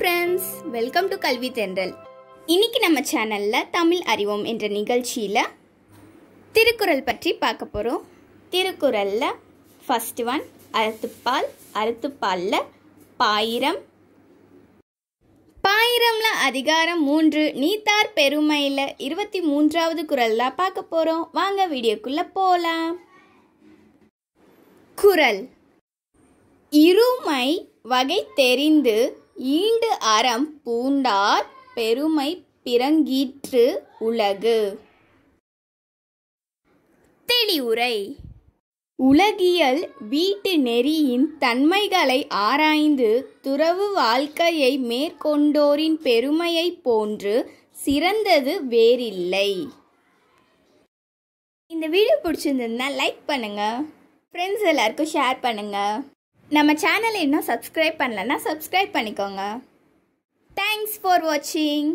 friends welcome to கல்வி தென்றல் இன்னைக்கு நம்ம சேனலில் தமிழ் அறிவோம் என்ற நிகழ்ச்சியில் திருக்குறள் பற்றி பார்க்க போகிறோம் திருக்குறளில் ஃபஸ்ட் ஒன் அறுத்துப்பால் அறுத்துப்பாலில் பாயிரம் பாயிரம்ல அதிகாரம் மூன்று நீத்தார் பெருமையில் இருபத்தி மூன்றாவது குரலில் பார்க்க போகிறோம் வாங்க வீடியோக்குள்ளே போகலாம் குரல் இருமை வகை தெரிந்து ஈண்டு அறம் பூண்டார் பெருமை பிறங்கீற்று உலகு தெளிவுரை உலகியல் வீட்டு நெறியின் தன்மைகளை ஆராய்ந்து துறவு வாழ்க்கையை மேற்கொண்டோரின் பெருமையைப் போன்று சிறந்தது வேறில்லை இந்த வீடியோ பிடிச்சிருந்ததுன்னா லைக் பண்ணுங்கள் ஃப்ரெண்ட்ஸ் எல்லாருக்கும் ஷேர் பண்ணுங்கள் நம்ம சேனலை இன்னும் சப்ஸ்கிரைப் பண்ணலன்னா சப்ஸ்கிரைப் பண்ணிக்கோங்க தேங்க்ஸ் ஃபார் வாட்சிங்